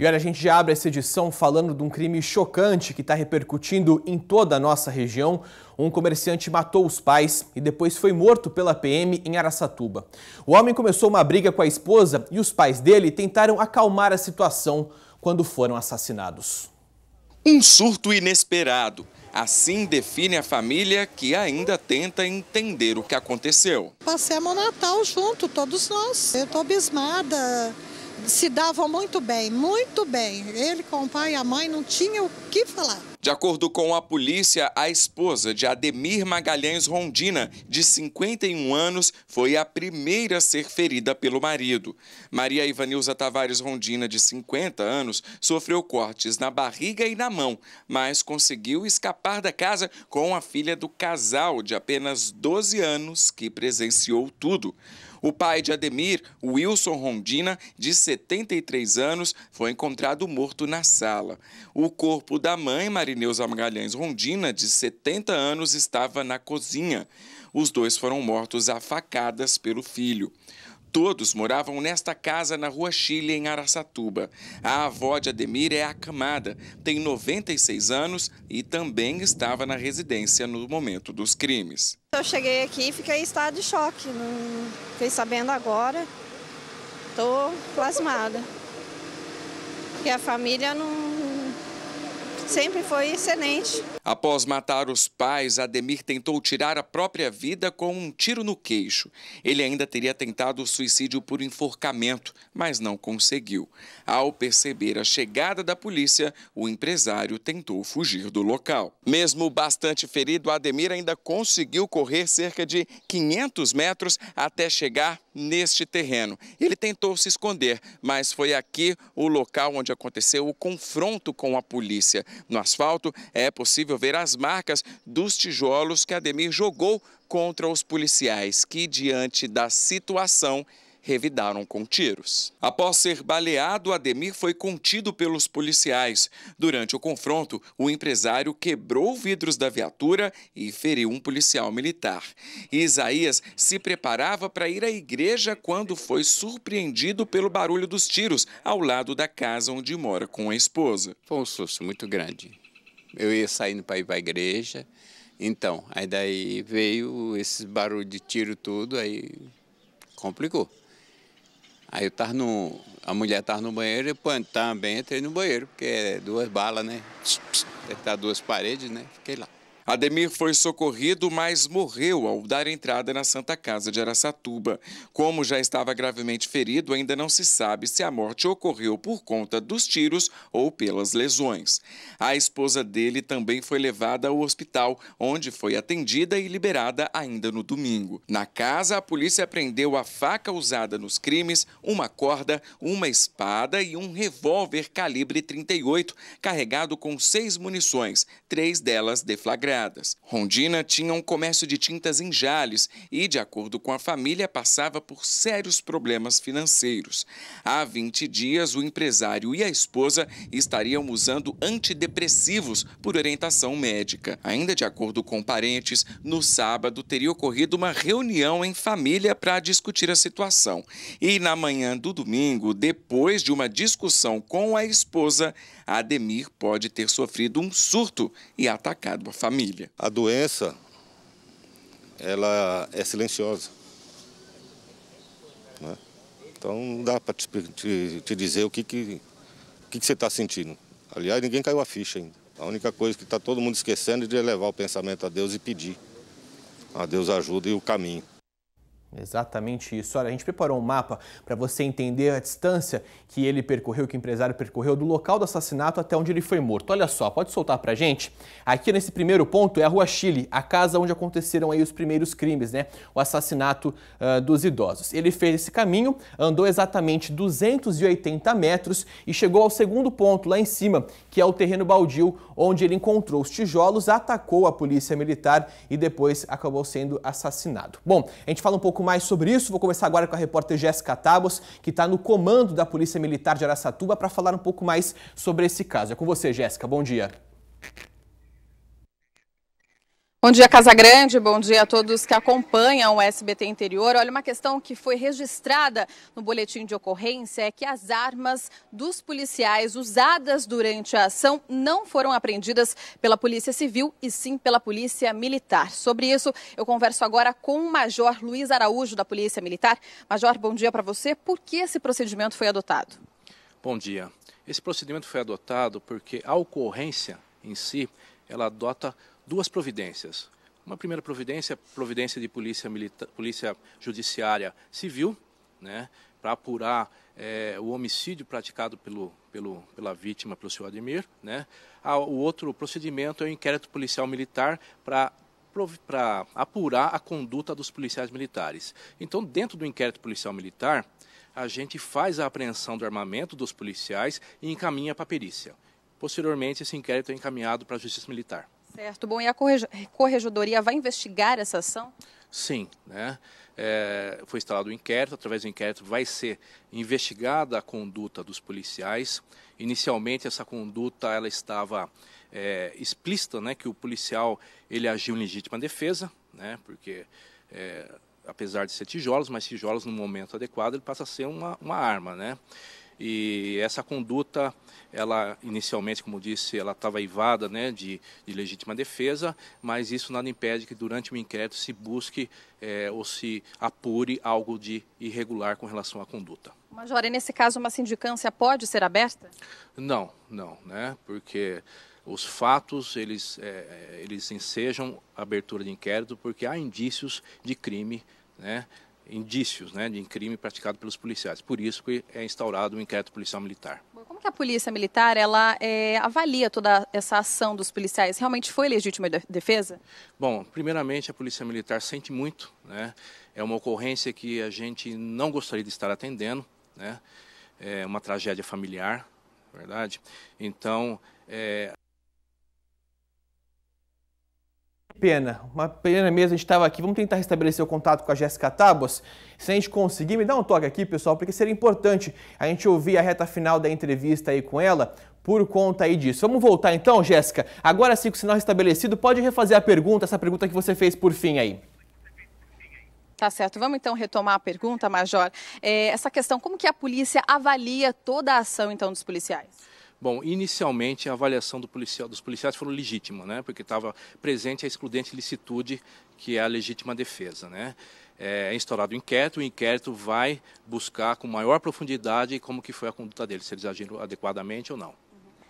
E olha, a gente já abre essa edição falando de um crime chocante que está repercutindo em toda a nossa região. Um comerciante matou os pais e depois foi morto pela PM em Araçatuba. O homem começou uma briga com a esposa e os pais dele tentaram acalmar a situação quando foram assassinados. Um surto inesperado. Assim define a família que ainda tenta entender o que aconteceu. Passamos o Natal junto, todos nós. Eu estou abismada se davam muito bem, muito bem. Ele com o pai e a mãe não tinha o que falar. De acordo com a polícia, a esposa de Ademir Magalhães Rondina, de 51 anos, foi a primeira a ser ferida pelo marido. Maria Ivanilza Tavares Rondina, de 50 anos, sofreu cortes na barriga e na mão, mas conseguiu escapar da casa com a filha do casal, de apenas 12 anos, que presenciou tudo. O pai de Ademir, Wilson Rondina, de 73 anos, foi encontrado morto na sala. O corpo da mãe, Marineusa Magalhães Rondina, de 70 anos, estava na cozinha. Os dois foram mortos a facadas pelo filho. Todos moravam nesta casa na Rua Chile, em Araçatuba. A avó de Ademir é acamada, tem 96 anos e também estava na residência no momento dos crimes. Eu cheguei aqui e fiquei em estado de choque. Não fiquei sabendo agora. Estou plasmada. E a família não sempre foi excelente. Após matar os pais, Ademir tentou tirar a própria vida com um tiro no queixo. Ele ainda teria tentado o suicídio por enforcamento, mas não conseguiu. Ao perceber a chegada da polícia, o empresário tentou fugir do local. Mesmo bastante ferido, Ademir ainda conseguiu correr cerca de 500 metros até chegar neste terreno. Ele tentou se esconder, mas foi aqui o local onde aconteceu o confronto com a polícia. No asfalto, é possível possível ver as marcas dos tijolos que Ademir jogou contra os policiais, que, diante da situação, revidaram com tiros. Após ser baleado, Ademir foi contido pelos policiais. Durante o confronto, o empresário quebrou vidros da viatura e feriu um policial militar. Isaías se preparava para ir à igreja quando foi surpreendido pelo barulho dos tiros ao lado da casa onde mora com a esposa. Foi um susto muito grande. Eu ia saindo para ir para a igreja. Então, aí daí veio esses barulho de tiro tudo, aí complicou. Aí eu estava no. A mulher estava no banheiro, eu também entrei no banheiro, porque é duas balas, né? Deve estar tá duas paredes, né? Fiquei lá. Ademir foi socorrido, mas morreu ao dar entrada na Santa Casa de Aracatuba. Como já estava gravemente ferido, ainda não se sabe se a morte ocorreu por conta dos tiros ou pelas lesões. A esposa dele também foi levada ao hospital, onde foi atendida e liberada ainda no domingo. Na casa, a polícia apreendeu a faca usada nos crimes, uma corda, uma espada e um revólver calibre 38, carregado com seis munições, três delas deflagradas empregadas. Rondina tinha um comércio de tintas em Jales e, de acordo com a família, passava por sérios problemas financeiros. Há 20 dias, o empresário e a esposa estariam usando antidepressivos por orientação médica. Ainda de acordo com parentes, no sábado teria ocorrido uma reunião em família para discutir a situação. E na manhã do domingo, depois de uma discussão com a esposa, Ademir pode ter sofrido um surto e atacado a família família. A doença, ela é silenciosa. Né? Então não dá para te, te, te, dizer o que, que, que, que você está sentindo. Aliás, ninguém caiu a ficha ainda. A única coisa que está todo mundo esquecendo é de levar o pensamento a Deus e pedir. A Deus ajuda e o caminho. Exatamente isso. Olha, a gente preparou um mapa para você entender a distância que ele percorreu, que o empresário percorreu do local do assassinato até onde ele foi morto. Olha só, pode soltar para gente? Aqui nesse primeiro ponto é a Rua Chile, a casa onde aconteceram aí os primeiros crimes, né? O assassinato uh, dos idosos. Ele fez esse caminho, andou exatamente 280 metros e chegou ao segundo ponto lá em cima, que é o terreno baldio, onde ele encontrou os tijolos, atacou a polícia militar e depois acabou sendo assassinado. Bom, a gente fala um pouco pouco mais sobre isso. Vou começar agora com a repórter Jéssica Tabos, que está no comando da Polícia Militar de Araçatuba, para falar um pouco mais sobre esse caso. É com você, Jéssica. Bom dia. Bom dia, Casa Grande, Bom dia a todos que acompanham o SBT Interior. Olha, uma questão que foi registrada no boletim de ocorrência é que as armas dos policiais usadas durante a ação não foram apreendidas pela Polícia Civil e sim pela Polícia Militar. Sobre isso, eu converso agora com o Major Luiz Araújo, da Polícia Militar. Major, bom dia para você. Por que esse procedimento foi adotado? Bom dia. Esse procedimento foi adotado porque a ocorrência em si, ela adota duas providências. Uma primeira providência, é providência de polícia, polícia judiciária civil, né, para apurar é, o homicídio praticado pelo, pelo, pela vítima, pelo senhor Ademir. Né? Ah, o outro procedimento é o inquérito policial militar para para apurar a conduta dos policiais militares. Então, dentro do inquérito policial militar, a gente faz a apreensão do armamento dos policiais e encaminha para a perícia. Posteriormente, esse inquérito é encaminhado para a Justiça Militar. Certo. Bom, e a Corregedoria vai investigar essa ação? Sim, né? É, foi instalado um inquérito, através do inquérito vai ser investigada a conduta dos policiais. Inicialmente essa conduta ela estava é, explícita, né, que o policial ele agiu em legítima defesa, né, porque é, apesar de ser tijolos, mas tijolos no momento adequado ele passa a ser uma, uma arma, né? E essa conduta, ela inicialmente, como disse, ela estava ivada né, de, de, legítima defesa, mas isso nada impede que durante o inquérito se busque é, ou se apure algo de irregular com relação à conduta. Major, e nesse caso uma sindicância pode ser aberta? Não, não, né? Porque os fatos eles, é, eles ensejam a abertura de inquérito porque há indícios de crime, né? indícios né, de crime praticado pelos policiais. Por isso que é instaurado o um inquérito policial militar. Como que a polícia militar ela é, avalia toda essa ação dos policiais? Realmente foi legítima defesa? Bom, primeiramente a polícia militar sente muito, né? É uma ocorrência que a gente não gostaria de estar atendendo, né? É uma tragédia familiar, verdade. Então é, pena, uma pena mesmo, a gente estava aqui. Vamos tentar restabelecer o contato com a Jéssica Tabos. Se a gente conseguir, me dá um toque aqui, pessoal, porque seria importante a gente ouvir a reta final da entrevista aí com ela por conta aí disso. Vamos voltar então, Jéssica. Agora sim, com o sinal restabelecido, pode refazer a pergunta, essa pergunta que você fez por fim aí. Tá certo. Vamos então retomar a pergunta, Major. É, essa questão, como que a polícia avalia toda a ação então dos policiais? Bom, inicialmente a avaliação do policial, dos policiais foi legítima, né? Porque estava presente a excludente licitude, que é a legítima defesa, né? É, é instaurado o um inquérito, o inquérito vai buscar com maior profundidade como que foi a conduta deles, se eles agiram adequadamente ou não.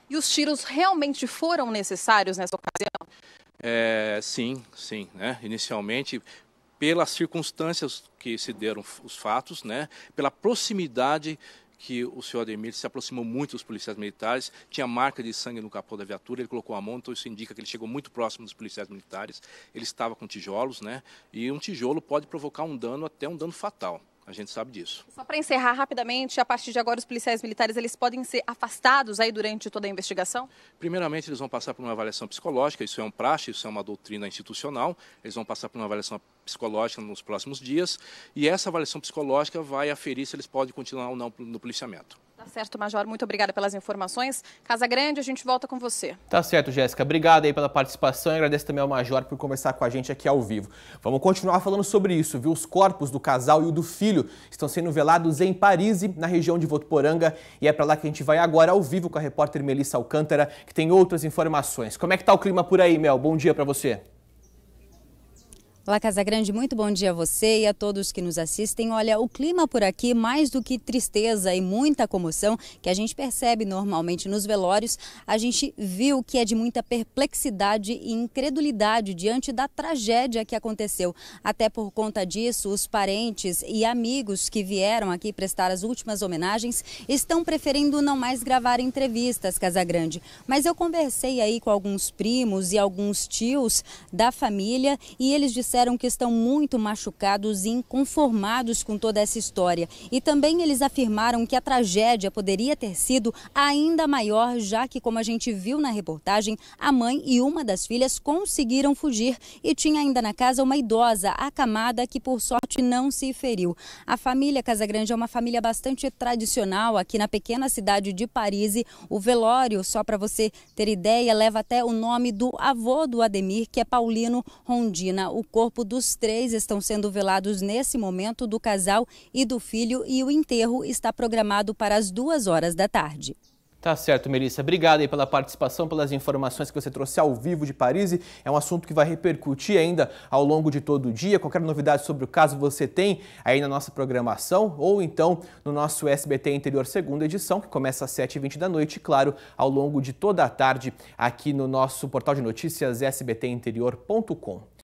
E os tiros realmente foram necessários nessa ocasião? É, sim, sim. Né? Inicialmente, pelas circunstâncias que se deram os fatos, né? pela proximidade que o senhor Ademir se aproximou muito dos policiais militares, tinha marca de sangue no capô da viatura, ele colocou a mão, então isso indica que ele chegou muito próximo dos policiais militares, ele estava com tijolos, né? E um tijolo pode provocar um dano, até um dano fatal. A gente sabe disso. Só para encerrar rapidamente, a partir de agora os policiais militares eles podem ser afastados aí durante toda a investigação? Primeiramente, eles vão passar por uma avaliação psicológica, isso é um praxe, isso é uma doutrina institucional. Eles vão passar por uma avaliação psicológica nos próximos dias e essa avaliação psicológica vai aferir se eles podem continuar ou não no policiamento. Tá certo, Major. Muito obrigada pelas informações. Casa Grande, a gente volta com você. Tá certo, Jéssica. Obrigada aí pela participação e agradeço também ao Major por conversar com a gente aqui ao vivo. Vamos continuar falando sobre isso, viu? Os corpos do casal e o do filho estão sendo velados em Paris, na região de Votuporanga, e é para lá que a gente vai agora ao vivo com a repórter Melissa Alcântara, que tem outras informações. Como é que tá o clima por aí, Mel? Bom dia para você. Olá, Casa Grande, muito bom dia a você e a todos que nos assistem. Olha, o clima por aqui, mais do que tristeza e muita comoção que a gente percebe normalmente nos velórios, a gente viu que é de muita perplexidade e incredulidade diante da tragédia que aconteceu. Até por conta disso, os parentes e amigos que vieram aqui prestar as últimas homenagens estão preferindo não mais gravar entrevistas, Casa Grande. Mas eu conversei aí com alguns primos e alguns tios da família e eles disseram disseram que estão muito machucados e inconformados com toda essa história. E também eles afirmaram que a tragédia poderia ter sido ainda maior, já que, como a gente viu na reportagem, a mãe e uma das filhas conseguiram fugir e tinha ainda na casa uma idosa acamada que, por sorte, sorte não se feriu. A família Casagrande é uma família bastante tradicional aqui na pequena cidade de Paris. O velório, só para você ter ideia, leva até o nome do avô do Ademir, que é Paulino Rondina. O corpo dos três estão sendo velados nesse momento do casal e do filho e o enterro está programado para as duas horas da tarde. Tá certo, Melissa. Obrigado aí pela participação, pelas informações que você trouxe ao vivo de Paris. É um assunto que vai repercutir ainda ao longo de todo o dia. Qualquer novidade sobre o caso você tem aí na nossa programação ou então no nosso SBT Interior Segunda Edição, que começa às 7h20 da noite, e, claro, ao longo de toda a tarde aqui no nosso portal de notícias sbtinterior.com.